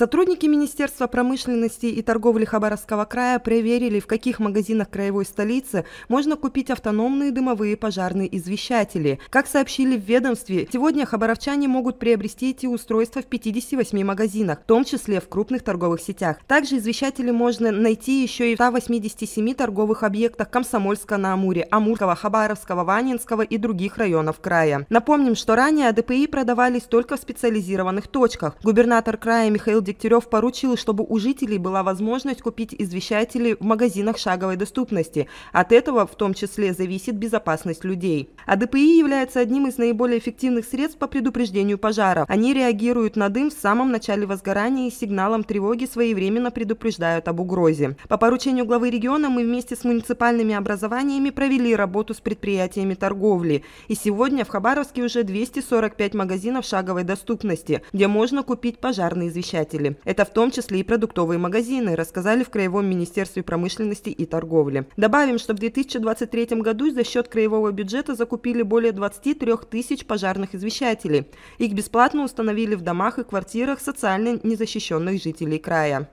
Сотрудники Министерства промышленности и торговли Хабаровского края проверили, в каких магазинах краевой столицы можно купить автономные дымовые пожарные извещатели. Как сообщили в ведомстве, сегодня хабаровчане могут приобрести эти устройства в 58 магазинах, в том числе в крупных торговых сетях. Также извещатели можно найти еще и в 187 торговых объектах Комсомольска на Амуре, Амурского, Хабаровского, Ванинского и других районов края. Напомним, что ранее АДПИ продавались только в специализированных точках. Губернатор края Михаил Дегтярев поручил, чтобы у жителей была возможность купить извещатели в магазинах шаговой доступности. От этого в том числе зависит безопасность людей. АДПИ является одним из наиболее эффективных средств по предупреждению пожаров. Они реагируют на дым в самом начале возгорания и сигналом тревоги своевременно предупреждают об угрозе. По поручению главы региона мы вместе с муниципальными образованиями провели работу с предприятиями торговли. И сегодня в Хабаровске уже 245 магазинов шаговой доступности, где можно купить пожарные извещатели производители. Это в том числе и продуктовые магазины, рассказали в Краевом министерстве промышленности и торговли. Добавим, что в 2023 году за счет краевого бюджета закупили более 23 тысяч пожарных извещателей. Их бесплатно установили в домах и квартирах социально незащищенных жителей края.